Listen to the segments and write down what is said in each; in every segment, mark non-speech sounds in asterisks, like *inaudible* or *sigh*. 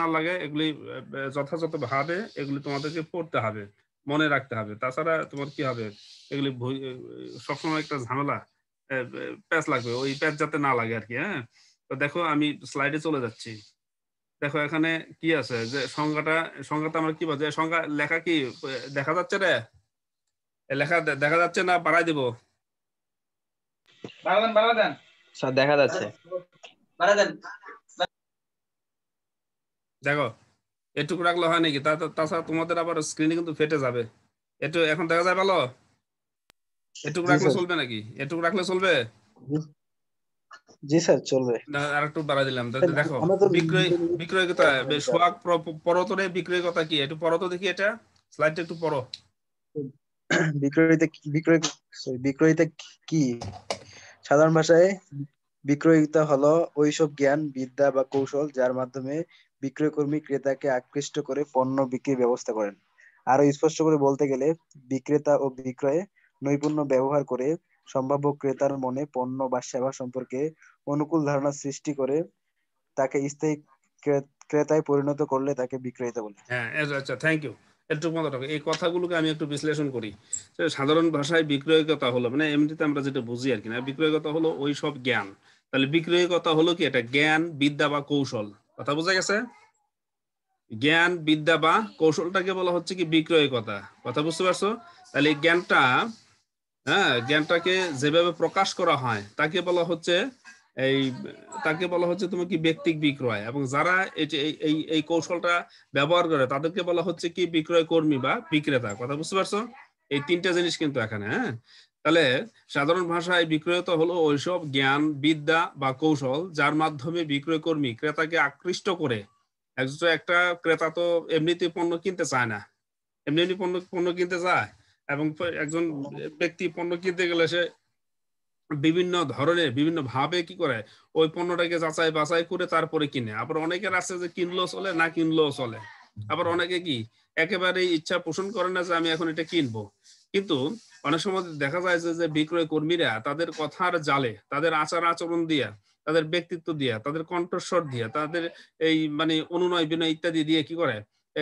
না লাগে এগুলি যথাযথভাবে এগুলি তোমাদেরকে পড়তে হবে মনে রাখতে হবে তাছাড়া তোমার কি হবে এগুলি সবসময় একটা ঝামেলা প্যাচ লাগবে ওই প্যাচ যাতে না লাগে আর কি হ্যাঁ তো দেখো আমি স্লাইডে চলে যাচ্ছি দেখো এখানে কি আছে যে সংজ্ঞাটা সংজ্ঞাটা আমরা কি বলছি সংজ্ঞা লেখা কি দেখা যাচ্ছে রে লেখা দেখা যাচ্ছে না বাড়াই দিব বাড়াবেন বাড়াবেন স্যার দেখা যাচ্ছে বাড়াবেন দেখো এটুকু রাখলে হয় নাকি তাছাড়া তোমাদের আবার স্ক্রিনে কিন্তু ফেটে যাবে এটু এখন দেখা যায় ভালো এটুকু রাখলে চলবে নাকি এটুকু রাখলে চলবে জি স্যার চলবে না আর একটু বাড়া দিলাম দেখো বিক্রয় বিক্রয় কথা পরতরে বিক্রয় কথা কি একটু পরত দেখি এটা স্লাইডটা একটু পড়ো বিক্রয় বিক্রয়িতা কি সাধারণ ভাষায় বিক্রয়িতা হলো ওইসব জ্ঞান বিদ্যা বা কৌশল যার মাধ্যমে বিক্রয়কর্মী ক্রেতাকে আকৃষ্ট করে পণ্য বিক্রির ব্যবস্থা করেন আরো স্পষ্ট করে বলতে গেলে বিক্রেতা ও বিক্রয়ে নৈপুণ্য ব্যবহার করে সম্ভাব্য ক্রেতার মনে পণ্য বা সেবা সম্পর্কে অনুকূল ধারণা সৃষ্টি করে তাকে স্থায়ী ক্রেতায় পরিণত করলে তাকে বিক্রেতা বলে হ্যাঁ আচ্ছা থ্যাংক ইউ এটুকু এই কথাগুলোকে আমি একটু বিশ্লেষণ করি সাধারণ ভাষায় বিক্রয়কতা হলো মানে এমনিতে আমরা যেটা বুঝি আর কি না বিক্রয়কতা হলো ওই সব জ্ঞান তাহলে বিক্রয়কতা হলো কি এটা জ্ঞান বিদ্যা বা কৌশল কথা বোঝা গেছে জ্ঞান বিদ্যা বা কৌশলটাকে বলা হচ্ছে কি বিক্রয় কথা কথা বুঝতে পারছো তাহলে জ্ঞানটা হ্যাঁ জ্ঞানটাকে যেভাবে প্রকাশ করা হয় তাকে বলা হচ্ছে এই তাকে বলা হচ্ছে তুমি কি ব্যক্তিক বিক্রয় এবং যারা এই এই কৌশলটা ব্যবহার করে তাদেরকে বলা হচ্ছে কি বিক্রয় কর্মী বা বিক্রেতা কথা বুঝতে পারছো এই তিনটা জিনিস কিন্তু এখানে হ্যাঁ তাহলে সাধারণ ভাষায় বিক্রয়ত হলো ওইসব জ্ঞান বিদ্যা বা কৌশল যার মাধ্যমে বিক্রয় কর্মী ক্রেতাকে আকৃষ্ট করে একটা ক্রেতা তো এমনিতে পণ্য কিনতে চায় না এমনি এমনি পণ্য পণ্য কিনতে চায় এবং একজন ব্যক্তি পণ্য কিনতে গেলে সে বিভিন্ন ধরনের বিভিন্ন ভাবে কি করে ওই পণ্যটাকে যাচাই বাছাই করে তারপরে কিনে আবার অনেকের আছে যে কিনলেও চলে না কিনলেও চলে আবার অনেকে কি একেবারে ইচ্ছা পোষণ করে না যে আমি এখন এটা কিনবো কিন্তু অনেক সময় দেখা যায় যে বিক্রয় কর্মীরা তাদের কথার জালে তাদের আচার আচরণ দিয়া তাদের ব্যক্তিত্ব দিয়া তাদের কণ্ঠস্বর দিয়া তাদের এই মানে অনুনয় বিনয় ইত্যাদি দিয়ে কি করে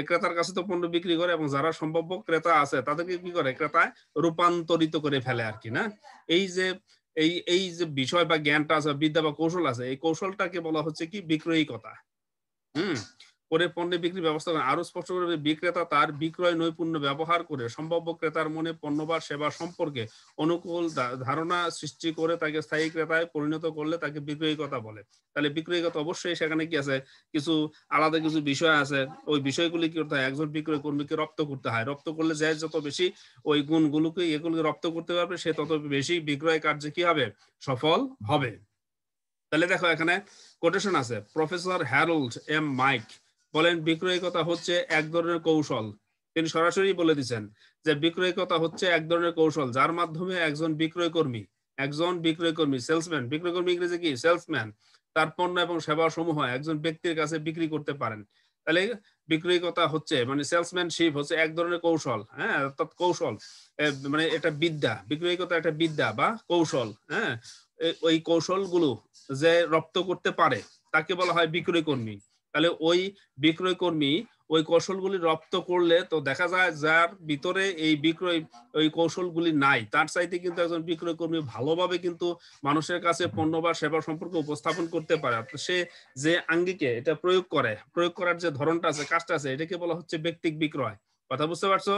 ক্রেতার কাছে তো পণ্য বিক্রি করে এবং যারা সম্ভাব্য ক্রেতা আছে তাদেরকে কি করে ক্রেতায় রূপান্তরিত করে ফেলে আর কি না এই যে এই এই যে বিষয় বা জ্ঞানটা আছে বিদ্যা বা কৌশল আছে এই কৌশলটাকে বলা হচ্ছে কি বিক্রয়ী কথা হম করে পণ্য বিক্রির ব্যবস্থা আরো স্পষ্ট করে বিক্রেতা তার বিক্রয় নৈপুণ্য ব্যবহার করে সম্ভাব্য ক্রেতার মনে পণ্য বা সেবা সম্পর্কে অনুকূল ধারণা সৃষ্টি করে তাকে স্থায়ী ক্রেতায় পরিণত করলে তাকে বিক্রয়ী কথা বলে তাহলে বিক্রয়ী কথা অবশ্যই সেখানে কি আছে কিছু আলাদা কিছু বিষয় আছে ওই বিষয়গুলি কি করতে হয় একজন বিক্রয় কর্মীকে রপ্ত করতে হয় রপ্ত করলে যে যত বেশি ওই গুণগুলোকে এগুলোকে রপ্ত করতে পারবে সে তত বেশি বিক্রয় কার্যে কি হবে সফল হবে তাহলে দেখো এখানে কোটেশন আছে প্রফেসর হ্যারোল্ড এম মাইক বলেন বিক্রয়কতা হচ্ছে এক ধরনের কৌশল তিনি সরাসরি বলে দিচ্ছেন যে বিক্রয়কতা হচ্ছে এক ধরনের কৌশল যার মাধ্যমে একজন বিক্রয় কর্মী একজন বিক্রয় কর্মী সেলসম্যান বিক্রয় কর্মী ইংরেজি কি সেলসম্যান তার পণ্য এবং সেবা সমূহ একজন ব্যক্তির কাছে বিক্রি করতে পারেন তাহলে বিক্রয়কতা হচ্ছে মানে সেলসম্যানশিপ হচ্ছে এক ধরনের কৌশল হ্যাঁ অর্থাৎ কৌশল মানে এটা বিদ্যা বিক্রয়কতা একটা বিদ্যা বা কৌশল হ্যাঁ ওই কৌশলগুলো যে রপ্ত করতে পারে তাকে বলা হয় বিক্রয় কর্মী তাহলে ওই বিক্রয় কর্মী ওই কৌশলগুলি রপ্ত করলে তো দেখা যায় যার ভিতরে এই বিক্রয় ওই কৌশলগুলি নাই তার চাইতে কিন্তু একজন বিক্রয় কর্মী ভালোভাবে কিন্তু মানুষের কাছে পণ্য বা সেবা সম্পর্কে উপস্থাপন করতে পারে সে যে আঙ্গিকে এটা প্রয়োগ করে প্রয়োগ করার যে ধরনটা আছে কাজটা আছে এটাকে বলা হচ্ছে ব্যক্তিক বিক্রয় কথা বুঝতে পারছো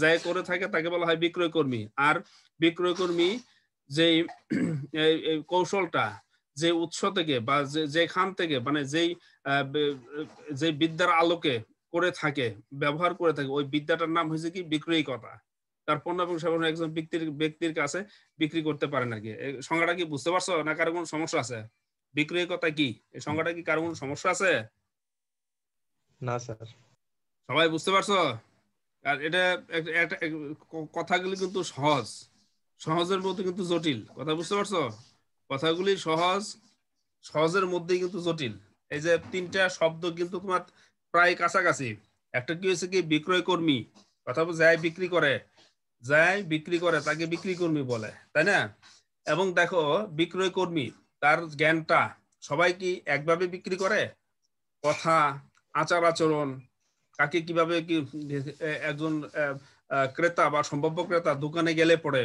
যাই করে থাকে তাকে বলা হয় বিক্রয় কর্মী আর বিক্রয় কর্মী যে কৌশলটা যে উৎস থেকে বা যেখান থেকে মানে যেই যে বিদ্যার আলোকে করে থাকে ব্যবহার করে থাকে ওই বিদ্যাটার নাম হয়েছে কি বিক্রয়কতা তার পণ্য এবং সেবন একজন ব্যক্তির ব্যক্তির কাছে বিক্রি করতে পারে নাকি সংজ্ঞাটা কি বুঝতে পারছো না কারো কোনো সমস্যা আছে বিক্রয়কতা কি এই সংজ্ঞাটা কি কারো কোনো সমস্যা আছে না স্যার সবাই বুঝতে পারছো আর এটা একটা কথাগুলি কিন্তু সহজ সহজের মধ্যে কিন্তু জটিল কথা বুঝতে পারছো কথাগুলি সহজ সহজের মধ্যে কিন্তু জটিল এই যে তিনটা শব্দ কিন্তু তোমার প্রায় কাছাকাছি একটা কি হয়েছে কি বিক্রয় কর্মী কথা যায় বিক্রি করে যায় বিক্রি করে তাকে বিক্রি কর্মী বলে তাই না এবং দেখো বিক্রয় কর্মী তার জ্ঞানটা সবাই কি একভাবে বিক্রি করে কথা আচার আচরণ কাকে কিভাবে কি একজন ক্রেতা বা সম্ভাব্য ক্রেতা দোকানে গেলে পড়ে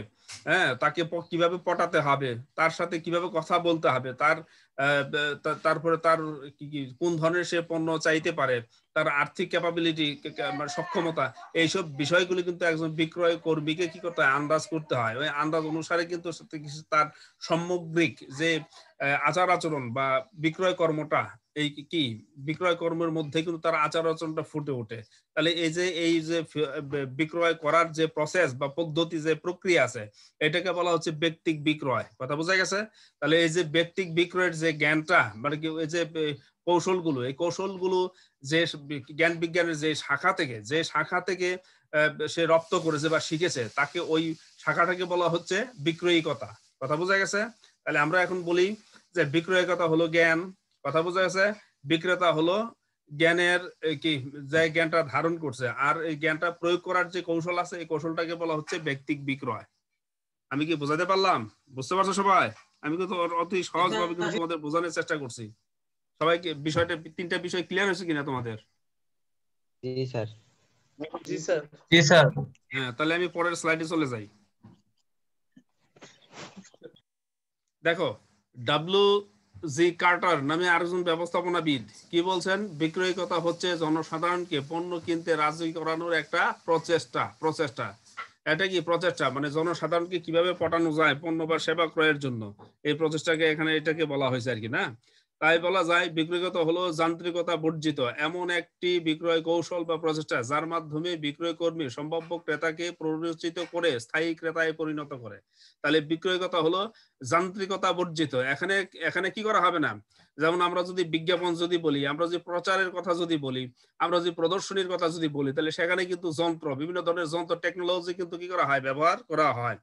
হ্যাঁ তাকে কিভাবে পটাতে হবে তার সাথে কিভাবে কথা বলতে হবে তার তারপরে তার কোন ধরনের সে পণ্য চাইতে পারে তার আর্থিক ক্যাপাবিলিটি মানে সক্ষমতা এইসব বিষয়গুলি কিন্তু একজন বিক্রয় কর্মীকে কি করতে হয় আন্দাজ করতে হয় ওই আন্দাজ অনুসারে কিন্তু তার সামগ্রিক যে আচার আচরণ বা বিক্রয় কর্মটা এই কি বিক্রয় কর্মের মধ্যে কিন্তু তার আচার আচরণটা ফুটে ওঠে তাহলে এই যে এই যে বিক্রয় করার যে প্রসেস বা পদ্ধতি যে প্রক্রিয়া আছে এটাকে বলা হচ্ছে ব্যক্তিক বিক্রয় কথা বোঝা গেছে তাহলে এই যে ব্যক্তিক বিক্রয়ের যে জ্ঞানটা মানে কি এই যে কৌশলগুলো এই কৌশলগুলো যে জ্ঞান বিজ্ঞানের যে শাখা থেকে যে শাখা থেকে সে রপ্ত করেছে বা শিখেছে তাকে ওই শাখাটাকে বলা হচ্ছে বিক্রয়িকতা কথা বোঝা গেছে তাহলে আমরা এখন বলি যে বিক্রয়িকতা হলো জ্ঞান কথা বোঝা গেছে বিক্রেতা হলো জ্ঞানের কি যে জ্ঞানটা ধারণ করছে আর এই জ্ঞানটা প্রয়োগ করার যে কৌশল আছে এই কৌশলটাকে বলা হচ্ছে ব্যক্তিক বিক্রয় আমি কি বোঝাতে পারলাম বুঝতে পারছো সবাই আমি কিন্তু অতি সহজভাবে কিন্তু হ্যাঁ, হ্যাঁ। তোমাদের বোঝানোর চেষ্টা করছি সবাইকে বিষয়টা তিনটা বিষয় ক্লিয়ার হয়েছে কিনা তোমাদের জি স্যার জি স্যার জি স্যার হ্যাঁ তাহলে আমি পরের স্লাইডে চলে যাই দেখো ডাব্লিউ জি কার্টার নামে আরেকজন ব্যবস্থাপনাবিদ কি বলছেন কথা হচ্ছে জনসাধারণকে পণ্য কিনতে রাজি করানোর একটা প্রচেষ্টা প্রচেষ্টা এটা কি প্রচেষ্টা মানে জনসাধারণকে কিভাবে পটানো যায় পণ্য বা সেবা ক্রয়ের জন্য এই প্রচেষ্টাকে এখানে এটাকে বলা হয়েছে আর কি না তাই বলা যায় বিক্রয়গত হলো যান্ত্রিকতা বর্জিত এমন একটি বিক্রয় কৌশল বা প্রচেষ্টা যার মাধ্যমে বিক্রয় কর্মী সম্ভাব্য ক্রেতাকে প্ররোচিত করে স্থায়ী ক্রেতায় পরিণত করে তাহলে বিক্রয়গত হলো যান্ত্রিকতা বর্জিত এখানে এখানে কি করা হবে না যেমন আমরা যদি বিজ্ঞাপন যদি বলি আমরা যদি প্রচারের কথা যদি বলি আমরা যদি প্রদর্শনীর কথা যদি বলি তাহলে সেখানে কিন্তু যন্ত্র বিভিন্ন ধরনের যন্ত্র টেকনোলজি কিন্তু কি করা হয় ব্যবহার করা হয়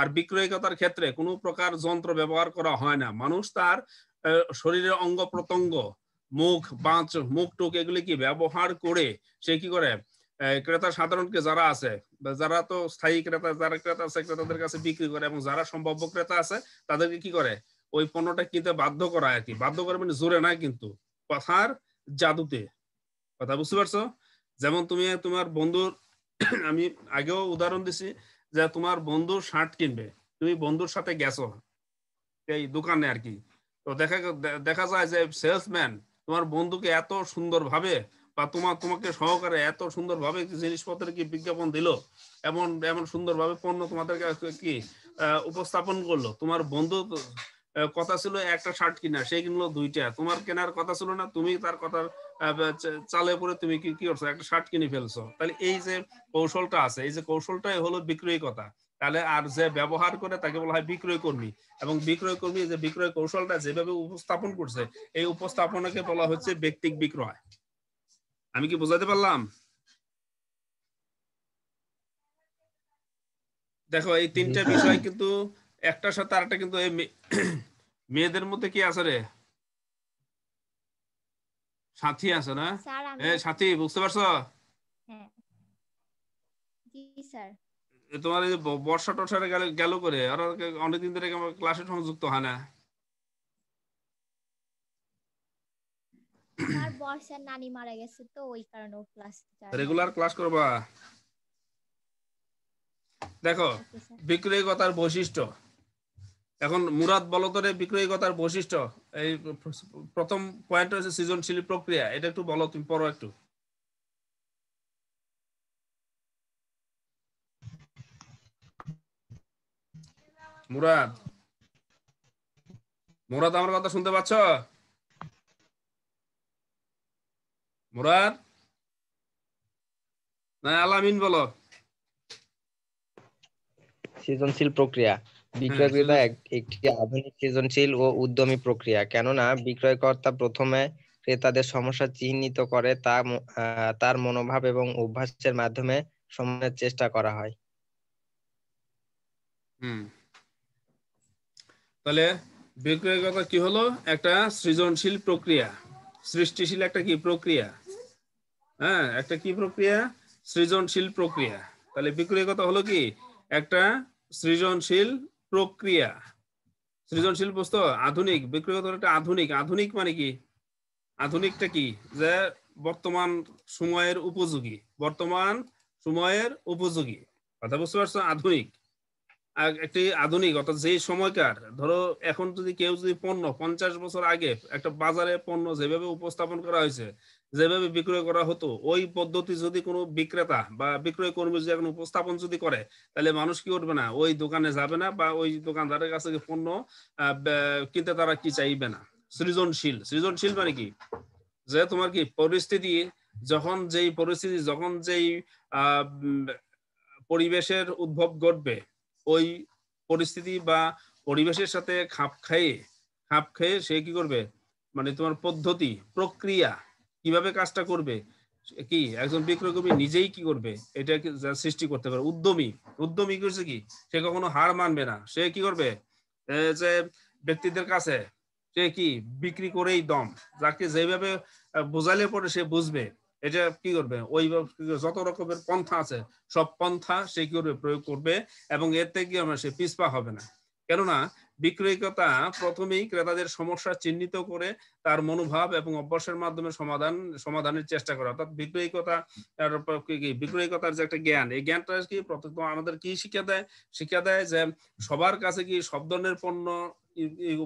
আর বিক্রয়কতার ক্ষেত্রে কোনো প্রকার যন্ত্র ব্যবহার করা হয় না মানুষ তার শরীরের অঙ্গ প্রত্যঙ্গ মুখ বাঁচ মুখ টুক এগুলি কি ব্যবহার করে সে কি করে ক্রেতা সাধারণকে যারা আছে যারা তো স্থায়ী ক্রেতা যারা ক্রেতা আছে ক্রেতাদের কাছে বিক্রি করে এবং যারা সম্ভাব্য ক্রেতা আছে তাদেরকে কি করে ওই পণ্যটা কিনতে বাধ্য করা আর কি বাধ্য করে মানে জোরে না কিন্তু কথার জাদুতে কথা বুঝতে পারছো যেমন তুমি তোমার বন্ধুর *clears throat* আমি আগেও উদাহরণ দিছি যে তোমার বন্ধুর শার্ট কিনবে তুমি বন্ধুর সাথে গেছো এই দোকানে আর কি তো দেখা দেখা যায় যে সেলসম্যান তোমার বন্ধুকে এত সুন্দরভাবে বা তোমার তোমাকে সহকারে এত সুন্দরভাবে জিনিসপত্রের কি বিজ্ঞাপন দিল এমন এমন সুন্দরভাবে পণ্য তোমাদের কি উপস্থাপন করলো তোমার বন্ধু কথা ছিল একটা শার্ট কিনা সে কিনলো দুইটা তোমার কেনার কথা ছিল না তুমি তার কথার চালে পরে তুমি কি কি করছো একটা শার্ট কিনে ফেলছো তাহলে এই যে কৌশলটা আছে এই যে কৌশলটাই হলো বিক্রয় কথা তাহলে আর যে ব্যবহার করে তাকে বলা হয় বিক্রয় কর্মী এবং বিক্রয় কর্মী যে বিক্রয় কৌশলটা যেভাবে উপস্থাপন করছে এই উপস্থাপনাকে বলা হচ্ছে ব্যক্তিক বিক্রয় আমি কি বোঝাতে পারলাম দেখো এই তিনটা বিষয় কিন্তু একটার সাথে আরেকটা কিন্তু মেয়েদের মধ্যে কি আছে রে সাথী আছে না সাথী বুঝতে পারছো হ্যাঁ। জি স্যার তোমার এই বর্ষা টর্ষাটা গেল গেল করে আর অনেকদিন ধরে ক্লাসে সংযুক্ত হয় না আর বর্ষার নানি মারা গেছে তো ওই কারণে ও ক্লাস রেগুলার ক্লাস করবা দেখো বিক্রয়কতার বৈশিষ্ট্য এখন মুরাদ বলতরে বিক্রয়কতার বৈশিষ্ট্য এই প্রথম পয়েন্ট হচ্ছে সৃজনশীল প্রক্রিয়া এটা একটু বলো তুমি পড়ো একটু মুরাদ মুরাদ আমার কথা শুনতে পাচ্ছ মুরাদ না আলামিন বলো সৃজনশীল প্রক্রিয়া হ্যাঁ, একটি আধুনিক সৃজনশীল ও উদ্যমী প্রক্রিয়া কেননা বিক্রয়কর্তা প্রথমে ক্রেতাদের সমস্যা চিহ্নিত করে তা তার মনোভাব এবং অভ্যাসের মাধ্যমে সমাধানের চেষ্টা করা হয় হুম তাহলে বিক্রয়কতা কি হলো একটা সৃজনশীল প্রক্রিয়া সৃষ্টিশীল একটা কি প্রক্রিয়া হ্যাঁ একটা কি প্রক্রিয়া সৃজনশীল প্রক্রিয়া তাহলে বিক্রয়কতা হলো কি একটা সৃজনশীল প্রক্রিয়া সৃজনশীল বস্তু আধুনিক বিক্রয়গত একটা আধুনিক আধুনিক মানে কি আধুনিকটা কি যে বর্তমান সময়ের উপযোগী বর্তমান সময়ের উপযোগী কথা বুঝতে পারছো আধুনিক একটি আধুনিক অর্থাৎ যে সময়কার ধরো এখন যদি কেউ যদি পণ্য পঞ্চাশ বছর আগে একটা বাজারে পণ্য যেভাবে উপস্থাপন করা হয়েছে যেভাবে বিক্রয় করা হতো ওই পদ্ধতি যদি কোনো বিক্রেতা বা বিক্রয় কর্মী যদি এখন উপস্থাপন যদি করে তাহলে মানুষ কি করবে না ওই দোকানে যাবে না বা ওই দোকানদারের কাছে পণ্য কিনতে তারা কি চাইবে না সৃজনশীল সৃজনশীল মানে কি যে তোমার কি পরিস্থিতি যখন যেই পরিস্থিতি যখন যেই পরিবেশের উদ্ভব ঘটবে ওই পরিস্থিতি বা পরিবেশের সাথে খাপ খাইয়ে খাপ খেয়ে সে কি করবে মানে তোমার পদ্ধতি প্রক্রিয়া কিভাবে কাজটা করবে কি একজন বিক্রয় নিজেই কি করবে এটা সৃষ্টি করতে পারে উদ্যমী উদ্যমী করছে কি সে কখনো হার মানবে না সে কি করবে যে ব্যক্তিদের কাছে সে কি বিক্রি করেই দম যাকে যেভাবে বোঝালে পরে সে বুঝবে এটা কি করবে ওই যত রকমের পন্থা আছে সব পন্থা সে কি করবে প্রয়োগ করবে এবং এতে কি আমরা সে পিসপা হবে না কেননা বিক্রয়কতা প্রথমেই ক্রেতাদের সমস্যা চিহ্নিত করে তার মনোভাব এবং অভ্যাসের মাধ্যমে সমাধান সমাধানের চেষ্টা করে অর্থাৎ বিক্রয়কতা বিক্রয়কতার যে একটা জ্ঞান এই জ্ঞানটা কি আমাদের কি শিক্ষা দেয় শিক্ষা দেয় যে সবার কাছে কি সব ধরনের পণ্য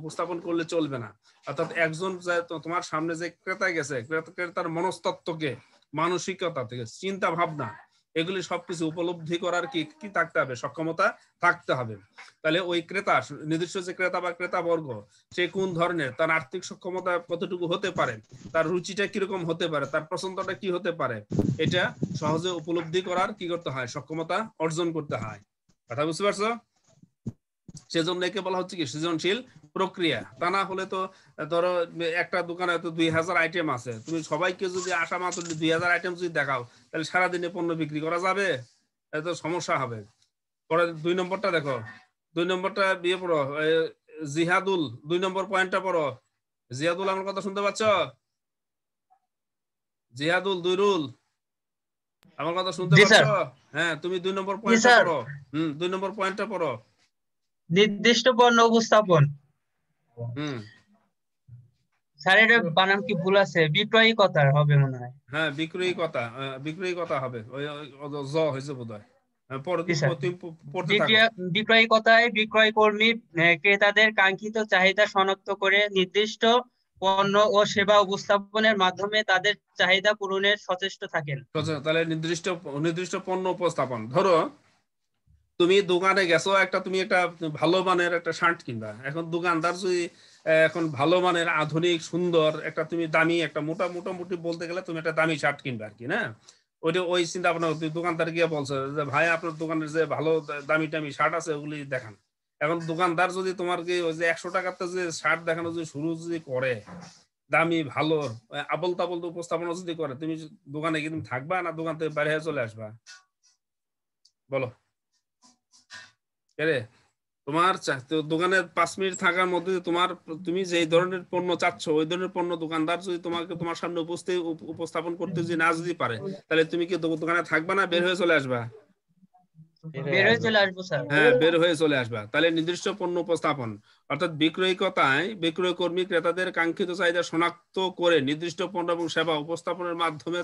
উপস্থাপন করলে চলবে না অর্থাৎ একজন তোমার সামনে যে ক্রেতা গেছে ক্রেতার মনস্তত্ত্বকে মানসিকতা থেকে চিন্তা ভাবনা এগুলি সবকিছু উপলব্ধি করার কি কি থাকতে হবে সক্ষমতা থাকতে হবে তাহলে ওই ক্রেতা নির্দিষ্ট যে ক্রেতা বা ক্রেতা বর্গ সে কোন ধরনের তার আর্থিক সক্ষমতা কতটুকু হতে পারে তার রুচিটা কিরকম হতে পারে তার পছন্দটা কি হতে পারে এটা সহজে উপলব্ধি করার কি করতে হয় সক্ষমতা অর্জন করতে হয় কথা বুঝতে পারছো সেজন্য একে বলা হচ্ছে কি সৃজনশীল প্রক্রিয়া তা না হলে তো ধরো একটা দোকানে তো দুই হাজার আইটেম আছে তুমি সবাইকে যদি আসা মাত্র দুই হাজার আইটেম যদি দেখাও তাহলে সারাদিনে পণ্য বিক্রি করা যাবে তো সমস্যা হবে পরে দুই নম্বরটা দেখো দুই নম্বরটা বিয়ে পড়ো জিহাদুল দুই নম্বর পয়েন্টটা পড়ো জিহাদুল আমার কথা শুনতে পাচ্ছ জিহাদুল দুই রুল আমার কথা শুনতে পাচ্ছ হ্যাঁ তুমি দুই নম্বর পয়েন্টটা পড়ো হম দুই নম্বর পয়েন্টটা পড়ো নির্দিষ্ট পণ্য উপস্থাপন স্যার এটা বানাম কি ভুল আছে বিক্রয় কথা হবে মনে হয় হ্যাঁ বিক্রয়ী কথা বিক্রয়ী কথা হবে জ হয়েছে বোধহয় হ্যাঁ, বিক্রয় কথায় বিক্রয় কর্মী ক্রেতাদের কাঙ্ক্ষিত চাহিদা শনাক্ত করে নির্দিষ্ট পণ্য ও সেবা উপস্থাপনের মাধ্যমে তাদের চাহিদা পূরণের সচেষ্ট থাকেন তাহলে নির্দিষ্ট নির্দিষ্ট পণ্য উপস্থাপন ধরো তুমি দোকানে গেছো একটা তুমি একটা ভালো মানের একটা শার্ট কিনবা এখন দোকানদার যদি এখন ভালো মানের আধুনিক সুন্দর একটা তুমি দামি একটা মোটা মোটামুটি বলতে গেলে তুমি একটা দামি শার্ট কিনবে আর কি না ওইটা ওই চিন্তা ভাবনা দোকানদার গিয়ে বলছো যে ভাই আপনার দোকানের যে ভালো দামি টামি শার্ট আছে ওগুলি দেখান এখন দোকানদার যদি তোমার কি ওই যে একশো টাকাতে যে শার্ট দেখানো যদি শুরু যদি করে দামি ভালো আবল তাবল উপস্থাপনা যদি করে তুমি দোকানে কিন্তু থাকবা না দোকান থেকে বাইরে চলে আসবা বলো তোমার দোকানের পাঁচ মিনিট থাকার মধ্যে তোমার তুমি যে ধরনের পণ্য চাচ্ছ ওই ধরনের পণ্য দোকানদার যদি তোমাকে তোমার সামনে উপস্থিত উপস্থাপন করতে যদি না যদি পারে তাহলে তুমি কি দোকানে থাকবা না বের হয়ে চলে আসবা হ্যাঁ বের হয়ে চলে আসবা তাহলে নির্দিষ্ট পণ্য উপস্থাপন অর্থাৎ বিক্রয়কতায় বিক্রয় কর্মী ক্রেতাদের কাঙ্ক্ষিত চাহিদা শনাক্ত করে নির্দিষ্ট পণ্য এবং সেবা উপস্থাপনের মাধ্যমে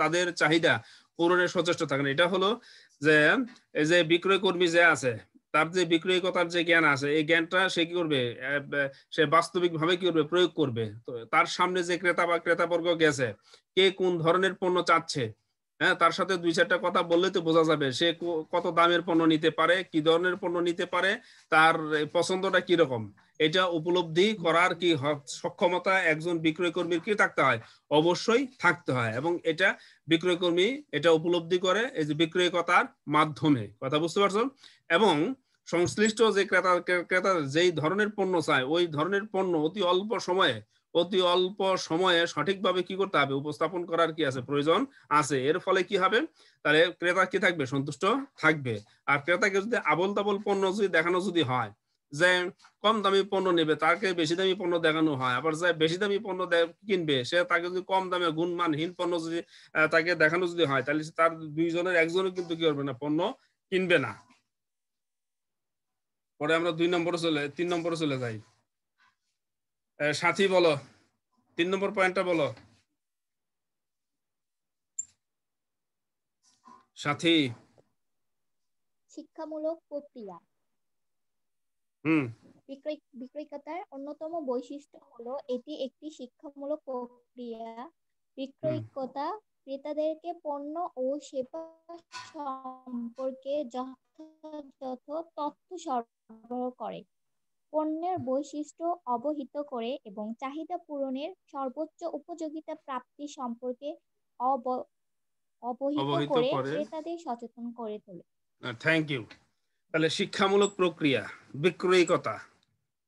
তাদের চাহিদা পূরণে সচেষ্ট থাকেন এটা হলো যে এই যে বিক্রয় কর্মী যে আছে তার যে বিক্রয়কতার যে জ্ঞান আছে এই জ্ঞানটা সে কি করবে সে বাস্তবিক ভাবে কি করবে প্রয়োগ করবে তো তার সামনে যে ক্রেতা বা ক্রেতাবর্গ গেছে কে কোন ধরনের পণ্য চাচ্ছে হ্যাঁ তার সাথে দুই চারটা কথা বললে তো বোঝা যাবে সে কত দামের পণ্য নিতে পারে কি ধরনের পণ্য নিতে পারে তার পছন্দটা কিরকম এটা উপলব্ধি করার কি সক্ষমতা একজন বিক্রয় কর্মীর কি থাকতে হয় অবশ্যই থাকতে হয় এবং এটা বিক্রয় কর্মী এটা উপলব্ধি করে এই যে বিক্রয়কতার মাধ্যমে কথা বুঝতে পারছো এবং সংশ্লিষ্ট যে ক্রেতা ক্রেতা যেই ধরনের পণ্য চায় ওই ধরনের পণ্য অতি অল্প সময়ে অতি অল্প সময়ে সঠিকভাবে কি করতে হবে উপস্থাপন করার কি আছে প্রয়োজন আছে এর ফলে কি হবে তাহলে ক্রেতা কি থাকবে সন্তুষ্ট থাকবে আর ক্রেতাকে যদি আবল তাবল পণ্য যদি দেখানো যদি হয় যে কম দামি পণ্য নেবে তাকে বেশি দামি পণ্য দেখানো হয় আবার যে বেশি দামি পণ্য কিনবে সে তাকে যদি কম দামে গুণমানহীন পণ্য যদি তাকে দেখানো যদি হয় তাহলে তার দুইজনের একজনও কিন্তু কি করবে না পণ্য কিনবে না পরে আমরা দুই নম্বর চলে তিন নম্বর চলে যাই সাথী বলো তিন নম্বর পয়েন্টটা বলো সাথী শিক্ষামূলক প্রক্রিয়া হুম বিক্রয়কর্তার অন্যতম বৈশিষ্ট্য হলো এটি একটি শিক্ষামূলক প্রক্রিয়া বিক্রয়কর্তা ক্রেতাদেরকে পণ্য ও সেবা সম্পর্কে যথা যথাযথ তথ্য সরবরাহ করে পণ্যের বৈশিষ্ট্য অবহিত করে এবং চাহিদা পূরণের সর্বোচ্চ উপযোগিতা প্রাপ্তি সম্পর্কে অবহিত করে ক্রেতাদের সচেতন করে তোলে থ্যাংক ইউ তাহলে শিক্ষামূলক প্রক্রিয়া বিক্রয়িকতা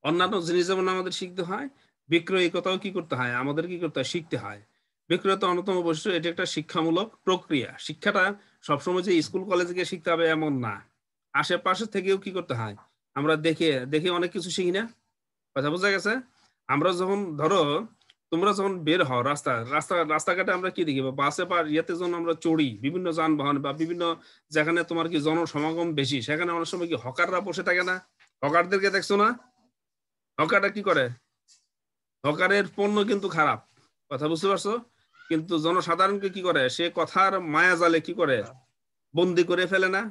অন্যান্য জিনিস যেমন আমাদের শিখতে হয় বিক্রয়িকতাও কি করতে হয় আমাদের কি করতে হয় শিখতে হয় বিক্রয়তা অন্যতম বৈশিষ্ট্য এটা একটা শিক্ষামূলক প্রক্রিয়া শিক্ষাটা সবসময় যে স্কুল কলেজে গিয়ে শিখতে হবে এমন না আশেপাশে থেকেও কি করতে হয় আমরা দেখে দেখে অনেক কিছু শিখি না কথা বোঝা গেছে আমরা যখন ধরো তোমরা যখন বের হও রাস্তা রাস্তা রাস্তাঘাটে আমরা কি দেখি বাসে বা ইয়েতে যখন আমরা চড়ি বিভিন্ন যানবাহন বা বিভিন্ন যেখানে তোমার কি জনসমাগম বেশি সেখানে অনেক সময় কি হকাররা বসে থাকে না হকারদেরকে দেখছো না হকারটা কি করে হকারের পণ্য কিন্তু খারাপ কথা বুঝতে পারছো কিন্তু জনসাধারণকে কি করে সে কথার মায়া জালে কি করে বন্দি করে ফেলে না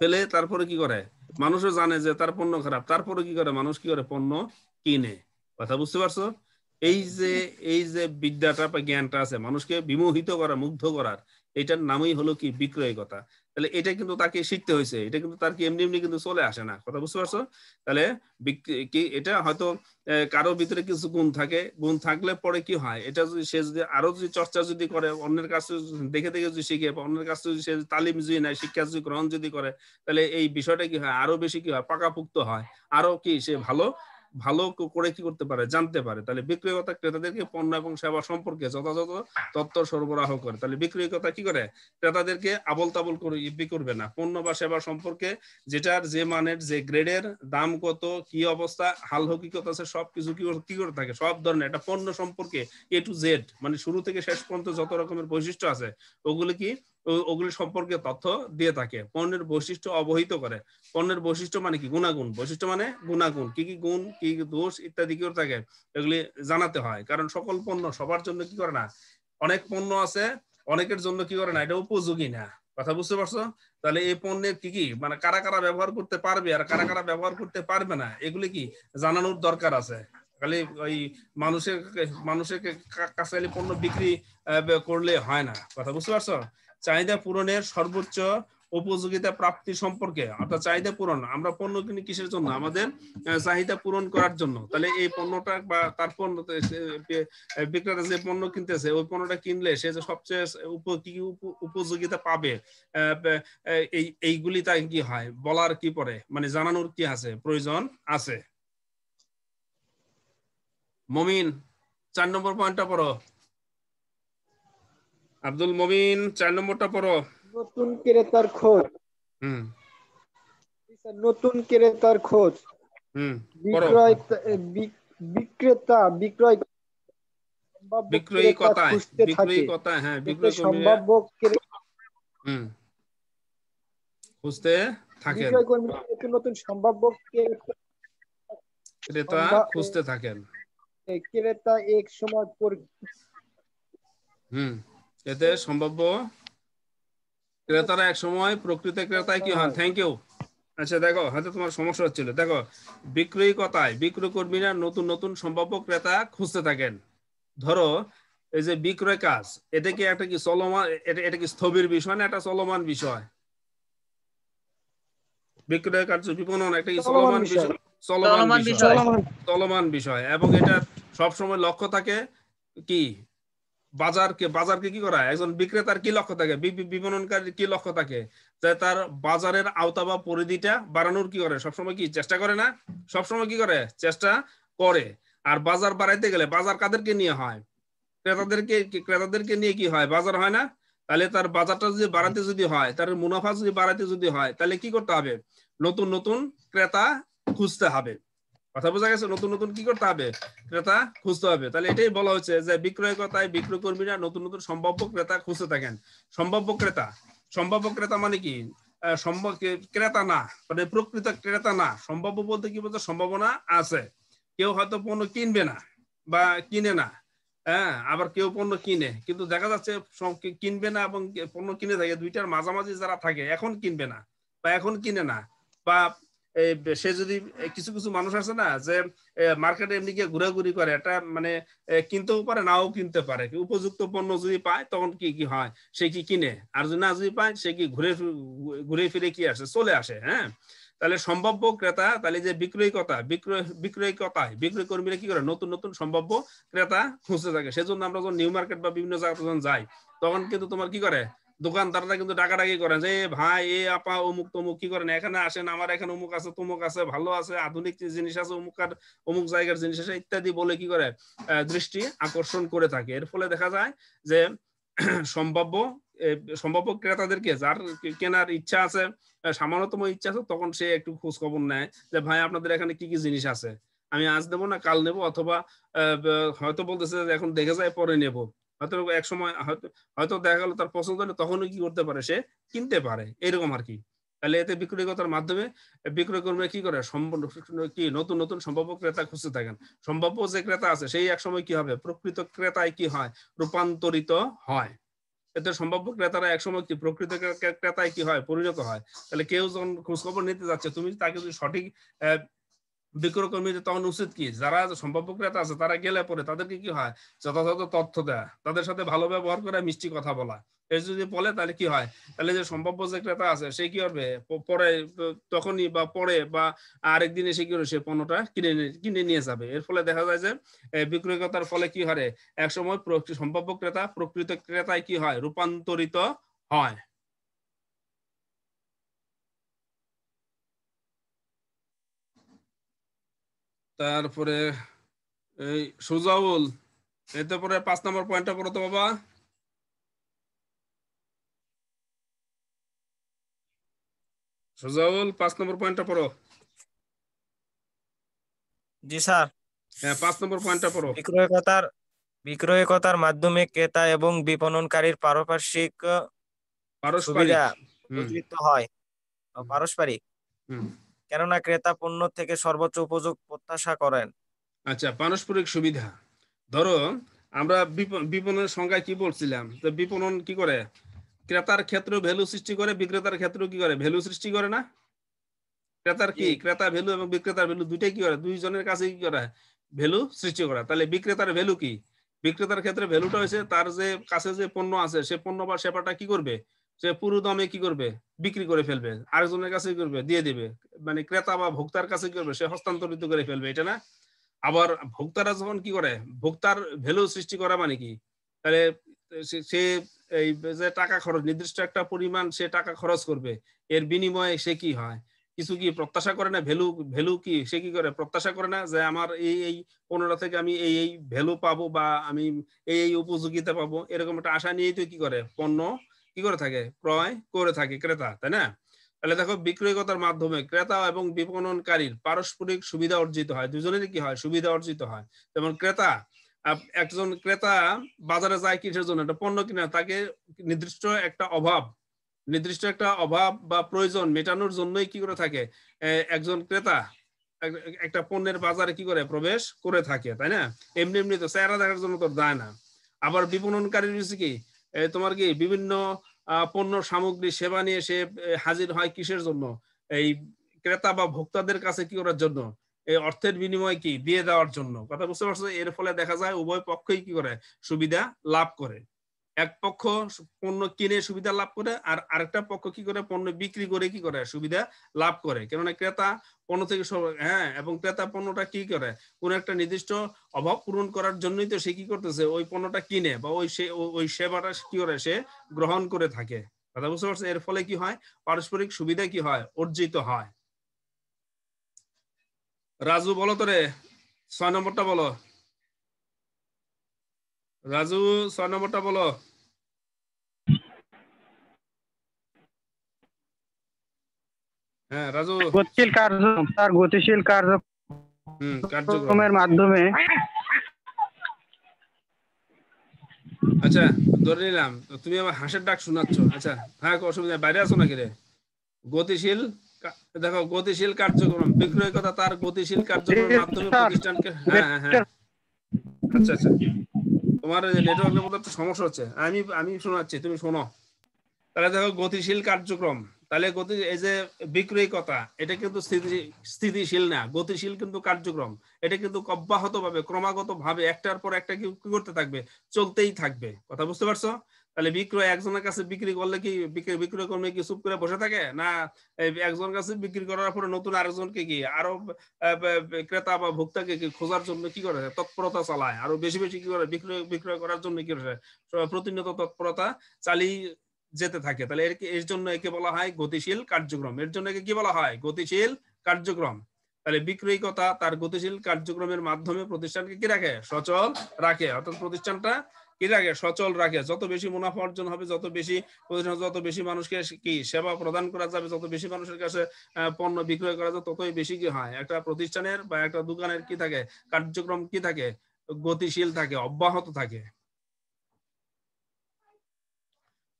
ফেলে তারপরে কি করে মানুষও জানে যে তার পণ্য খারাপ তারপরে কি করে মানুষ কি করে পণ্য কিনে কথা বুঝতে পারছো এই যে এই যে বিদ্যাটা বা জ্ঞানটা আছে মানুষকে বিমোহিত করা মুগ্ধ করার এটার নামই হলো কি বিক্রয় কথা তাহলে এটা কিন্তু তাকে শিখতে হয়েছে এটা কিন্তু তার কি এমনি এমনি কিন্তু চলে আসে না কথা বুঝতে পারছো তাহলে কি এটা হয়তো কারো ভিতরে কিছু গুণ থাকে গুণ থাকলে পরে কি হয় এটা যদি সে যদি আরো যদি চর্চা যদি করে অন্যের কাছে দেখে দেখে যদি শিখে বা অন্যের কাছে যদি সে তালিম যদি নেয় শিক্ষা যদি গ্রহণ যদি করে তাহলে এই বিষয়টা কি হয় আরো বেশি কি হয় পাকাপুক্ত হয় আরো কি সে ভালো ভালো করে কি করতে পারে জানতে পারে তাহলে বিক্রয়কতা ক্রেতাদেরকে পণ্য এবং সেবা সম্পর্কে যথাযথ তথ্য সরবরাহ করে তাহলে বিক্রয়কতা কি করে ক্রেতাদেরকে আবল তাবল করে করবে না পণ্য বা সেবা সম্পর্কে যেটার যে মানের যে গ্রেডের দাম কত কি অবস্থা হাল হকিকত আছে সব কিছু কি কি করে থাকে সব ধরনের একটা পণ্য সম্পর্কে এ টু জেড মানে শুরু থেকে শেষ পর্যন্ত যত রকমের বৈশিষ্ট্য আছে ওগুলো কি ওগুলি সম্পর্কে তথ্য দিয়ে থাকে পণ্যের বৈশিষ্ট্য অবহিত করে পণ্যের বৈশিষ্ট্য মানে কি গুণাগুণ বৈশিষ্ট্য মানে গুণাগুণ কি কি গুণ কি কি দোষ ইত্যাদি কেউ থাকে এগুলি জানাতে হয় কারণ সকল পণ্য সবার জন্য কি করে না অনেক পণ্য আছে অনেকের জন্য কি করে না এটা উপযোগী না কথা বুঝতে পারছো তাহলে এই পণ্যের কি কি মানে কারা কারা ব্যবহার করতে পারবে আর কারা কারা ব্যবহার করতে পারবে না এগুলি কি জানানোর দরকার আছে খালি ওই মানুষের মানুষের কাছে পণ্য বিক্রি করলে হয় না কথা বুঝতে পারছো চাহিদা পূরণের সর্বোচ্চ উপযোগিতা প্রাপ্তি সম্পর্কে অর্থাৎ চাহিদা পূরণ আমরা পণ্য কিনি কিসের জন্য আমাদের চাহিদা পূরণ করার জন্য তাহলে এই পণ্যটা বা তার পণ্য বিক্রেতা যে পণ্য কিনতেছে ওই পণ্যটা কিনলে সে যে সবচেয়ে কি উপযোগিতা পাবে এই এইগুলি তাই কি হয় বলার কি পরে মানে জানানোর কি আছে প্রয়োজন আছে মমিন চার নম্বর পয়েন্টটা পড়ো আব্দুল মমিন চার নম্বরটা পড়ো নতুন ক্রেতার খোঁজ হুম নতুন ক্রেতার খোঁজ হুম বিক্রয় বিক্রেতা বিক্রয় হ্যাঁ, সম্ভাব্য নতুন নতুন সম্ভাব্য ক্রেতা খুঁজতে থাকেন ক্রেতা এক সময় পর হুম এতে সম্ভাব্য ক্রেতারা এক সময় প্রকৃত ক্রেতায় কি হন থ্যাংক ইউ আচ্ছা দেখো হয়তো তোমার সমস্যা হচ্ছিল দেখো বিক্রয় কথায় বিক্রয় কর্মীরা নতুন নতুন সম্ভাব্য ক্রেতা খুঁজতে থাকেন ধরো এই যে বিক্রয় কাজ এটা কি একটা কি চলমান এটা কি স্থবির বিষয় না একটা চলমান বিষয় বিক্রয় কার্য বিপণন একটা কি চলমান বিষয় চলমান বিষয় চলমান বিষয় এবং এটা সবসময় লক্ষ্য থাকে কি বাজারকে বাজারকে কি করা একজন বিক্রেতার কি লক্ষ্য থাকে বিপণনকারীর কি লক্ষ্য থাকে যে তার বাজারের আওতা বা পরিধিটা বাড়ানোর কি করে সবসময় কি চেষ্টা করে না সবসময় কি করে চেষ্টা করে আর বাজার বাড়াইতে গেলে বাজার কাদেরকে নিয়ে হয় ক্রেতাদেরকে ক্রেতাদেরকে নিয়ে কি হয় বাজার হয় না তাহলে তার বাজারটা যদি বাড়াতে যদি হয় তার মুনাফা যদি বাড়াতে যদি হয় তাহলে কি করতে হবে নতুন নতুন ক্রেতা খুঁজতে হবে কথা বোঝা গেছে নতুন নতুন কি করতে হবে ক্রেতা খুঁজতে হবে তাহলে এটাই বলা হচ্ছে যে বিক্রয় কথায় বিক্রয় কর্মীরা নতুন নতুন সম্ভাব্য ক্রেতা খুঁজতে থাকেন সম্ভাব্য ক্রেতা সম্ভাব্য ক্রেতা মানে কি ক্রেতা না মানে প্রকৃত ক্রেতা না সম্ভাব্য বলতে কি বলতে সম্ভাবনা আছে কেউ হয়তো পণ্য কিনবে না বা কিনে না হ্যাঁ আবার কেউ পণ্য কিনে কিন্তু দেখা যাচ্ছে কিনবে না এবং পণ্য কিনে থাকে দুইটার মাঝামাঝি যারা থাকে এখন কিনবে না বা এখন কিনে না বা সে যদি কিছু কিছু মানুষ আছে না যে মার্কেটে এমনি গিয়ে ঘুরাঘুরি করে এটা মানে কিনতেও পারে নাও কিনতে পারে উপযুক্ত পণ্য যদি পায় তখন কি কি হয় সে কি কিনে আর যদি না যদি পায় সে কি ঘুরে ঘুরে ফিরে কি আসে চলে আসে হ্যাঁ তাহলে সম্ভাব্য ক্রেতা তাহলে যে বিক্রয়কতা বিক্রয় বিক্রয়কতায় বিক্রয় কর্মীরা কি করে নতুন নতুন সম্ভাব্য ক্রেতা খুঁজতে থাকে সেজন্য আমরা যখন নিউ মার্কেট বা বিভিন্ন জায়গাতে যখন যাই তখন কিন্তু তোমার কি করে দোকানদাররা কিন্তু ডাকাডাকি করেন যে ভাই এ আপা অমুক তমুক কি করেন এখানে আসেন আমার এখানে অমুক আছে তমুক আছে ভালো আছে আধুনিক জিনিস আছে অমুক আর অমুক জায়গার জিনিস আছে ইত্যাদি বলে কি করে দৃষ্টি আকর্ষণ করে থাকে এর ফলে দেখা যায় যে সম্ভাব্য সম্ভাব্য ক্রেতাদেরকে যার কেনার ইচ্ছা আছে সামান্যতম ইচ্ছা আছে তখন সে একটু খোঁজ খবর নেয় যে ভাই আপনাদের এখানে কি কি জিনিস আছে আমি আজ নেবো না কাল নেবো অথবা হয়তো বলতেছে এখন দেখে যায় পরে নেবো হয়তো এক সময় হয়তো দেখা গেলো তার পছন্দ হলে তখনও কি করতে পারে সে কিনতে পারে এরকম আর কি তাহলে এতে বিক্রয়কতার মাধ্যমে বিক্রয় কর্মীরা কি করে কি নতুন নতুন সম্ভাব্য ক্রেতা খুঁজতে থাকেন সম্ভাব্য যে ক্রেতা আছে সেই এক সময় কি হবে প্রকৃত ক্রেতায় কি হয় রূপান্তরিত হয় এতে সম্ভাব্য ক্রেতারা একসময় কি প্রকৃত ক্রেতায় কি হয় পরিণত হয় তাহলে কেউ যখন খোঁজখবর নিতে যাচ্ছে তুমি তাকে যদি সঠিক বিক্রয় কর্মীদের তখন উচিত কি যারা সম্ভাব্য ক্রেতা আছে তারা গেলে পরে তাদেরকে কি হয় যথাযথ তথ্য দেয়া তাদের সাথে ভালো ব্যবহার করে মিষ্টি কথা বলা এর যদি বলে তাহলে কি হয় তাহলে যে সম্ভাব্য যে ক্রেতা আছে সে কি করবে পরে তখনই বা পরে বা আরেকদিন সে কি সে পণ্যটা কিনে কিনে নিয়ে যাবে এর ফলে দেখা যায় যে বিক্রয়কতার ফলে কি হয় একসময় সম্ভাব্য ক্রেতা প্রকৃত ক্রেতায় কি হয় রূপান্তরিত হয় তারপরে এই সুজাউল এতে পরে পাঁচ নম্বর পয়েন্টটা পড়ো তো বাবা সুজাউল পাঁচ নম্বর পয়েন্টটা পড়ো জি স্যার হ্যাঁ পাঁচ নম্বর পয়েন্টটা পড়ো বিক্রয়কতার বিক্রয়কতার মাধ্যমে ক্রেতা এবং বিপণনকারীর পারপার্শ্বিক সুবিধা হয় পারস্পরিক কেননা ক্রেতা পণ্য থেকে সর্বোচ্চ উপযোগ প্রত্যাশা করেন আচ্ছা পারস্পরিক সুবিধা ধরো আমরা বিপণনের সংজ্ঞা কি বলছিলাম তো বিপণন কি করে ক্রেতার ক্ষেত্রে ভ্যালু সৃষ্টি করে বিক্রেতার ক্ষেত্রে কি করে ভ্যালু সৃষ্টি করে না ক্রেতার কি ক্রেতা ভ্যালু এবং বিক্রেতার ভ্যালু দুইটাই কি করে দুইজনের কাছে কি করে ভ্যালু সৃষ্টি করা তাহলে বিক্রেতার ভ্যালু কি বিক্রেতার ক্ষেত্রে ভ্যালুটা হয়েছে তার যে কাছে যে পণ্য আছে সে পণ্য বা সেবাটা কি করবে সে পুরো দামে কি করবে বিক্রি করে ফেলবে আরেকজনের কাছে কি করবে দিয়ে দিবে মানে ক্রেতা বা ভোক্তার কাছে কি করবে সে হস্তান্তরিত করে ফেলবে এটা না আবার ভোক্তারা যখন কি করে ভোক্তার ভ্যালু সৃষ্টি করা মানে কি তাহলে সে এই যে টাকা খরচ নির্দিষ্ট একটা পরিমাণ সে টাকা খরচ করবে এর বিনিময়ে সে কি হয় কিছু কি প্রত্যাশা করে না ভ্যালু ভ্যালু কি সে কি করে প্রত্যাশা করে না যে আমার এই এই পনেরো থেকে আমি এই এই ভ্যালু পাবো বা আমি এই এই উপযোগিতা পাবো এরকম একটা আশা নিয়েই তো কি করে পণ্য কি করে থাকে ক্রয় করে থাকে ক্রেতা তাই না তাহলে দেখো বিক্রয়কতার মাধ্যমে ক্রেতা এবং বিপণনকারীর পারস্পরিক সুবিধা অর্জিত হয় দুজনেরই কি হয় সুবিধা অর্জিত হয় যেমন ক্রেতা একজন ক্রেতা বাজারে যায় কিসের জন্য একটা পণ্য কিনা তাকে নির্দিষ্ট একটা অভাব নির্দিষ্ট একটা অভাব বা প্রয়োজন মেটানোর জন্যই কি করে থাকে একজন ক্রেতা একটা পণ্যের বাজারে কি করে প্রবেশ করে থাকে তাই না এমনি এমনি তো চেহারা দেখার জন্য তো দেয় না আবার বিপণনকারীর রুচি কি তোমার কি বিভিন্ন পণ্য সামগ্রী সেবা নিয়ে সে হাজির হয় কিসের জন্য এই ক্রেতা বা ভোক্তাদের কাছে কি করার জন্য এই অর্থের বিনিময় কি দিয়ে দেওয়ার জন্য কথা বুঝতে পারছো এর ফলে দেখা যায় উভয় পক্ষই কি করে সুবিধা লাভ করে এক পক্ষ পণ্য কিনে সুবিধা লাভ করে আর আরেকটা পক্ষ কি করে পণ্য বিক্রি করে কি করে সুবিধা লাভ করে কেননা ক্রেতা পণ্য থেকে হ্যাঁ এবং ক্রেতা পণ্যটা কি করে কোন একটা নির্দিষ্ট অভাব পূরণ করার জন্যই তো সে কি করতেছে ওই পণ্যটা কিনে বা ওই সে ওই সেবাটা কি করে সে গ্রহণ করে থাকে কথা বুঝতে পারছে এর ফলে কি হয় পারস্পরিক সুবিধা কি হয় অর্জিত হয় রাজু বলো তো রে ছয় নম্বরটা বলো রাজু ছয় নম্বরটা বলো হ্যাঁ রাজু গতিশীল কার্য তার গতিশীল কার্য কার্যক্রমের মাধ্যমে আচ্ছা ধরে নিলাম তুমি আমার হাঁসের ডাক শোনাচ্ছ আচ্ছা হ্যাঁ অসুবিধা বাইরে আছো নাকি রে গতিশীল দেখো গতিশীল কার্যক্রম বিক্রয় কথা তার গতিশীল কার্যক্রমের মাধ্যমে প্রতিষ্ঠানকে হ্যাঁ হ্যাঁ, হ্যাঁ। আচ্ছা আচ্ছা তোমার নেটওয়ার্কের মধ্যে একটা সমস্যা হচ্ছে আমি আমি শোনাচ্ছি তুমি শোনো তাহলে দেখো গতিশীল কার্যক্রম তাহলে গতি এই যে বিক্রয় কথা এটা কিন্তু স্থিতিশীল না গতিশীল কিন্তু কার্যক্রম এটা কিন্তু অব্যাহত ভাবে ক্রমাগত ভাবে একটার পর একটা কি করতে থাকবে চলতেই থাকবে কথা বুঝতে পারছো তাহলে বিক্রয় একজনের কাছে বিক্রি করলে কি বিক্রয় কর্মী কি চুপ করে বসে থাকে না একজন কাছে বিক্রি করার পরে নতুন আরেকজনকে কি আরো ক্রেতা বা ভোক্তাকে কি খোঁজার জন্য কি করে তৎপরতা চালায় আরো বেশি বেশি কি করে বিক্রয় বিক্রয় করার জন্য কি করে প্রতিনিয়ত তৎপরতা চালিয়ে যেতে থাকে তাহলে এর এর জন্য একে বলা হয় গতিশীল কার্যক্রম এর জন্য একে কি বলা হয় গতিশীল কার্যক্রম তাহলে বিক্রয়িকতা তার গতিশীল কার্যক্রমের মাধ্যমে প্রতিষ্ঠানকে কি রাখে সচল রাখে অর্থাৎ প্রতিষ্ঠানটা কি রাখে সচল রাখে যত বেশি মুনাফা অর্জন হবে যত বেশি প্রতিষ্ঠান যত বেশি মানুষকে কি সেবা প্রদান করা যাবে যত বেশি মানুষের কাছে পণ্য বিক্রয় করা যাবে ততই বেশি কি হয় একটা প্রতিষ্ঠানের বা একটা দোকানের কি থাকে কার্যক্রম কি থাকে গতিশীল থাকে অব্যাহত থাকে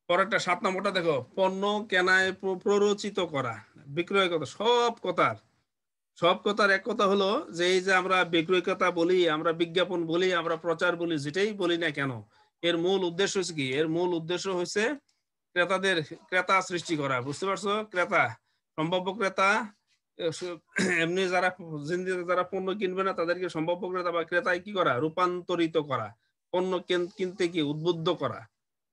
পরেরটা সাত নম্বরটা দেখো পণ্য কেনায় প্ররোচিত করা বিক্রয় কথা সব কথার সব কথার এক কথা হলো যে এই যে আমরা বিক্রয়কতা বলি আমরা বিজ্ঞাপন বলি আমরা প্রচার বলি যেটাই বলি না কেন এর মূল উদ্দেশ্য হচ্ছে কি এর মূল উদ্দেশ্য হচ্ছে ক্রেতাদের ক্রেতা সৃষ্টি করা বুঝতে পারছো ক্রেতা সম্ভাব্য ক্রেতা এমনি যারা জিন্দিতে যারা পণ্য কিনবে না তাদেরকে সম্ভাব্য ক্রেতা বা ক্রেতায় কি করা রূপান্তরিত করা পণ্য কিনতে কি উদ্বুদ্ধ করা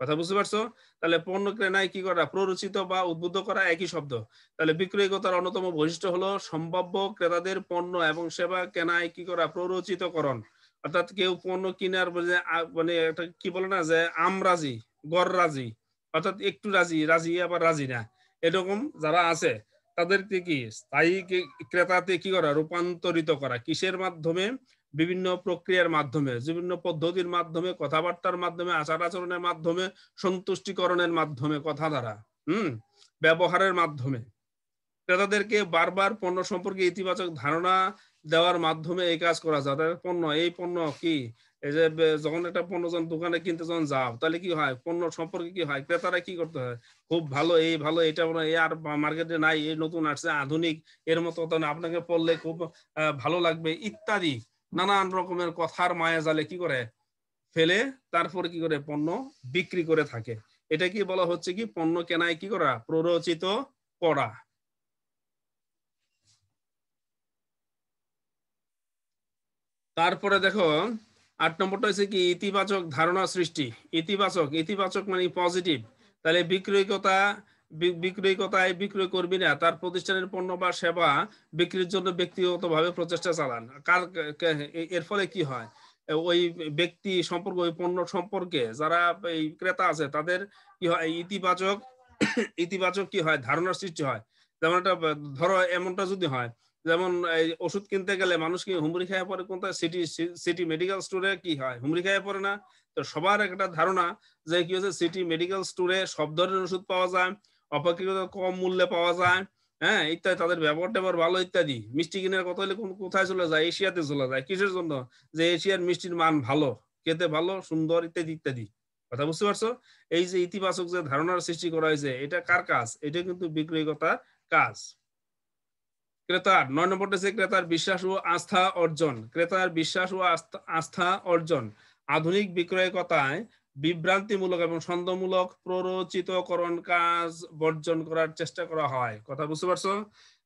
কথা বুঝতে পারছো তাহলে পণ্য ক্রেনায় কি করা প্ররোচিত বা উদ্বুদ্ধ করা একই শব্দ তাহলে বিক্রয়গতার অন্যতম বৈশিষ্ট্য হলো সম্ভাব্য ক্রেতাদের পণ্য এবং সেবা কেনায় কি করা প্ররোচিত করণ অর্থাৎ কেউ পণ্য কেনার মানে, মানে একটা কি বলে না যে আমরাজি গড় রাজি অর্থাৎ একটু রাজি রাজি আবার রাজি না এরকম যারা আছে তাদেরকে কি স্থায়ী ক্রেতাতে কি করা রূপান্তরিত করা কিসের মাধ্যমে বিভিন্ন প্রক্রিয়ার মাধ্যমে বিভিন্ন পদ্ধতির মাধ্যমে কথাবার্তার মাধ্যমে আচার আচরণের মাধ্যমে সন্তুষ্টিকরণের মাধ্যমে কথা দ্বারা হুম ব্যবহারের মাধ্যমে ক্রেতাদেরকে বারবার পণ্য সম্পর্কে ইতিবাচক ধারণা দেওয়ার মাধ্যমে এই কাজ করা যায় তাদের পণ্য এই পণ্য কি এই যে যখন একটা পণ্য যখন দোকানে কিনতে যখন যাও তাহলে কি হয় পণ্য সম্পর্কে কি হয় ক্রেতারা কি করতে হয় খুব ভালো এই ভালো এটা হয় আর মার্কেটে নাই এই নতুন আসছে আধুনিক এর মতো আপনাকে পড়লে খুব ভালো লাগবে ইত্যাদি নানান রকমের কথার মায়া জালে কি করে ফেলে তারপর কি করে পণ্য বিক্রি করে থাকে এটা কি বলা হচ্ছে কি পণ্য কেনায় কি করা প্ররোচিত করা তারপরে দেখো আট নম্বরটা হচ্ছে কি ইতিবাচক ধারণা সৃষ্টি ইতিবাচক ইতিবাচক মানে পজিটিভ তাহলে বিক্রয়কতা বিক্রয়কতায় বিক্রয় করবি না তার প্রতিষ্ঠানের পণ্য বা সেবা বিক্রির জন্য ব্যক্তিগতভাবে প্রচেষ্টা চালান কার এর ফলে কি হয় ওই ব্যক্তি সম্পর্ক ওই পণ্য সম্পর্কে যারা এই ক্রেতা আছে তাদের কি হয় ইতিবাচক ইতিবাচক কি হয় ধারণার সৃষ্টি হয় যেমন একটা ধরো এমনটা যদি হয় যেমন এই ওষুধ কিনতে গেলে মানুষ কি হুমড়ি খাইয়ে পরে কোনটা সিটি সিটি মেডিকেল স্টোরে কি হয় হুমড়ি খাইয়ে পড়ে না তো সবার একটা ধারণা যে কি হচ্ছে সিটি মেডিকেল স্টোরে সব ধরনের ওষুধ পাওয়া যায় অপেক্ষিত কম মূল্যে পাওয়া যায় হ্যাঁ ইত্যাদি তাদের ব্যবহার ট্যাবার ভালো ইত্যাদি মিষ্টি কেনার কথা হলে কোথায় চলে যায় এশিয়াতে চলে যায় কিসের জন্য যে এশিয়ার মিষ্টির মান ভালো খেতে ভালো সুন্দর ইত্যাদি ইত্যাদি কথা বুঝতে পারছো এই যে ইতিবাচক যে ধারণার সৃষ্টি করা হয়েছে এটা কার কাজ এটা কিন্তু বিক্রয়কতার কাজ ক্রেতার নয় নম্বর ক্রেতার বিশ্বাস ও আস্থা অর্জন ক্রেতার বিশ্বাস ও আস্থা অর্জন আধুনিক বিক্রয় কথায় বিভ্রান্তিমূলক এবং সন্দেহমূলক প্ররোচিতকরণ কাজ বর্জন করার চেষ্টা করা হয় কথা বুঝতে পারছো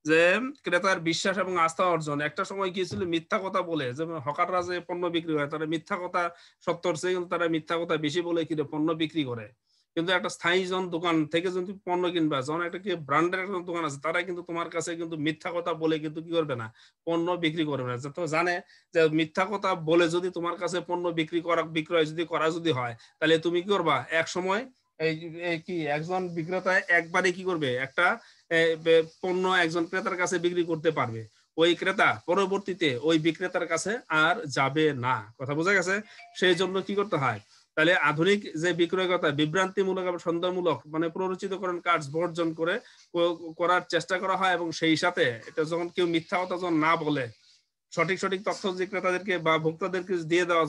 যে ক্রেতার বিশ্বাস এবং আস্থা অর্জন একটা সময় কি ছিল মিথ্যা কথা বলে যে হকাররা যে পণ্য বিক্রি হয় তারা মিথ্যা কথা সত্তর সেকেন্ড তারা মিথ্যা কথা বেশি বলে কিন্তু পণ্য বিক্রি করে কিন্তু একটা স্থায়ী জন দোকান থেকে যদি পণ্য কিনবা যখন একটা কি ব্র্যান্ডের একটা দোকান আছে তারা কিন্তু তোমার কাছে কিন্তু মিথ্যা কথা বলে কিন্তু কি করবে না পণ্য বিক্রি করবে না তো জানে যে মিথ্যা কথা বলে যদি তোমার কাছে পণ্য বিক্রি করা বিক্রয় যদি করা যদি হয় তাহলে তুমি কি করবা এক সময় এই কি একজন বিক্রেতা একবারে কি করবে একটা পণ্য একজন ক্রেতার কাছে বিক্রি করতে পারবে ওই ক্রেতা পরবর্তীতে ওই বিক্রেতার কাছে আর যাবে না কথা বোঝা গেছে সেই জন্য কি করতে হয় তাহলে আধুনিক যে বিক্রয়কতা বিভ্রান্তিমূলক এবং সন্দেহমূলক মানে প্ররোচিতকরণ কাজ বর্জন করে করার চেষ্টা করা হয় এবং সেই সাথে এটা যখন কেউ মিথ্যা কথা যখন না বলে সঠিক সঠিক তথ্য ক্রেতাদেরকে বা ভোক্তাদেরকে দিয়ে দেওয়া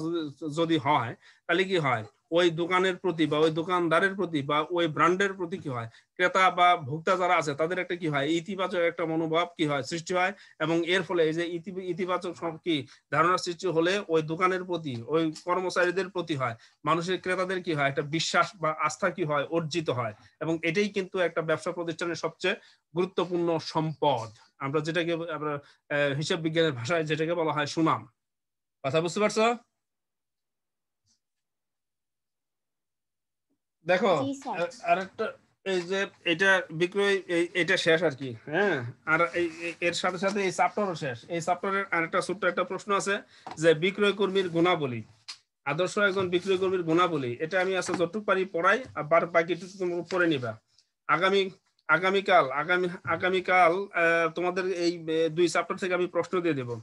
যদি হয় তাহলে কি হয় ওই দোকানের প্রতি বা ওই দোকানদারের প্রতি বা ওই ব্র্যান্ডের প্রতি কি হয় ক্রেতা বা ভোক্তা যারা আছে তাদের একটা কি হয় ইতিবাচক একটা মনোভাব কি হয় সৃষ্টি হয় এবং এর ফলে এই যে ইতিবাচক কি ধারণা সৃষ্টি হলে ওই দোকানের প্রতি ওই কর্মচারীদের প্রতি হয় মানুষের ক্রেতাদের কি হয় একটা বিশ্বাস বা আস্থা কি হয় অর্জিত হয় এবং এটাই কিন্তু একটা ব্যবসা প্রতিষ্ঠানের সবচেয়ে গুরুত্বপূর্ণ সম্পদ আমরা যেটাকে আমরা হিসাব বিজ্ঞানের ভাষায় যেটাকে বলা হয় সুনাম কথা বুঝতে পারছো দেখো আরেকটা এই যে এটা বিক্রয় এটা শেষ আর কি হ্যাঁ আর এর সাথে সাথে এই চ্যাপ্টারও শেষ এই চাপ্টারের আরেকটা ছোট্ট একটা প্রশ্ন আছে যে বিক্রয় কর্মীর গুণাবলী আদর্শ একজন বিক্রয় কর্মীর গুণাবলী এটা আমি আসলে যতটুকু পারি পড়াই আর বাকিটুকু তোমরা পড়ে নিবা আগামী আগামীকাল আগামী আগামীকাল তোমাদের এই দুই চ্যাপ্টার থেকে আমি প্রশ্ন দিয়ে দেবো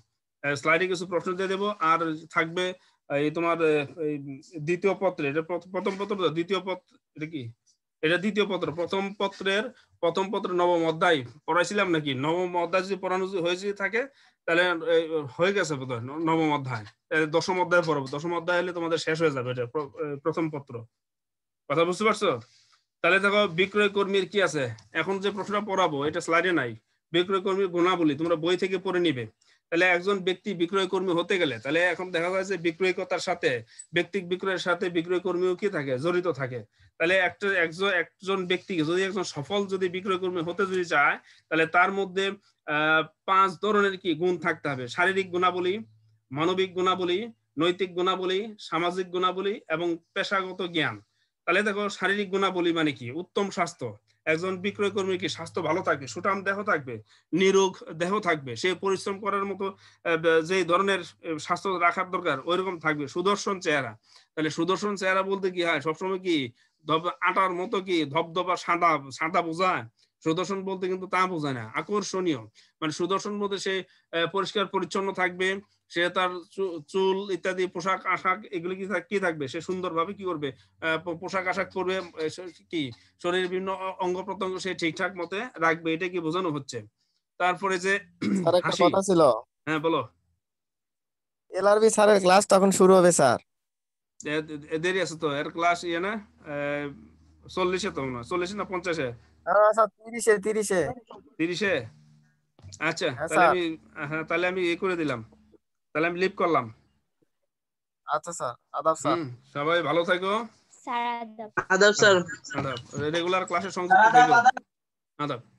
স্লাইডে কিছু প্রশ্ন দিয়ে দেবো আর থাকবে এই তোমার এই দ্বিতীয় পত্রে এটা প্রথম পত্র দ্বিতীয় পত্র এটা কি এটা দ্বিতীয় পত্র প্রথম পত্রের প্রথম পত্র নবম অধ্যায় পড়াইছিলাম নাকি নবম অধ্যায় যদি পড়ানো হয়েছে থাকে তাহলে হয়ে গেছে নবম অধ্যায় দশম অধ্যায় পড়াবো দশম অধ্যায় হলে তোমাদের শেষ হয়ে যাবে এটা প্রথম পত্র কথা বুঝতে পারছো তাহলে দেখো বিক্রয় কর্মীর কি আছে এখন যে প্রশ্নটা পড়াবো এটা স্লাইডে নাই বিক্রয় কর্মীর গুণাবলী তোমরা বই থেকে পড়ে নিবে তাহলে একজন ব্যক্তি বিক্রয় কর্মী হতে গেলে তাহলে এখন দেখা যায় যে বিক্রয়কতার সাথে ব্যক্তিক বিক্রয়ের সাথে বিক্রয় কর্মীও কি থাকে জড়িত থাকে তাহলে একটা একজন একজন ব্যক্তিকে যদি একজন সফল যদি বিক্রয় কর্মী হতে যদি চায় তাহলে তার মধ্যে পাঁচ ধরনের কি গুণ থাকতে হবে শারীরিক গুণাবলী মানবিক গুণাবলী নৈতিক গুণাবলী সামাজিক গুণাবলী এবং পেশাগত জ্ঞান তাহলে দেখো শারীরিক গুণাবলী মানে কি উত্তম স্বাস্থ্য একজন বিক্রয় কর্মীর কি স্বাস্থ্য ভালো থাকবে সুঠাম দেহ থাকবে নিরোগ দেহ থাকবে সে পরিশ্রম করার মতো যে ধরনের স্বাস্থ্য রাখার দরকার ওইরকম থাকবে সুদর্শন চেহারা তাহলে সুদর্শন চেহারা বলতে কি হয় সবসময় কি আটার মতো কি ধবধবা সাদা সাদা বোঝায় সুদর্শন বলতে কিন্তু তা বোঝায় না আকর্ষণীয় মানে সুদর্শন বলতে সে পরিষ্কার পরিচ্ছন্ন থাকবে সে তার চুল ইত্যাদি পোশাক আশাক এগুলো কি কি থাকবে সে সুন্দরভাবে কি করবে পোশাক আশাক করবে কি শরীরের বিভিন্ন অঙ্গ প্রত্যঙ্গ সে ঠিকঠাক মতে রাখবে এটা কি বোঝানো হচ্ছে তারপরে যে হাসি ছিল হ্যাঁ বলো এলআরবি স্যারের ক্লাস তখন শুরু হবে স্যার দেরি আছে তো এর ক্লাস ইয়ে না চল্লিশে তো মনে হয় চল্লিশে না পঞ্চাশে আচ্ছা তিরিশে তিরিশে আচ্ছা হ্যাঁ, আমি হ্যাঁ তাহলে আমি করে দিলাম তাহলে আমি লিভ করলাম আচ্ছা স্যার সবাই ভালো আদাব রেগুলার ক্লাসের সংযুক্ত আদাব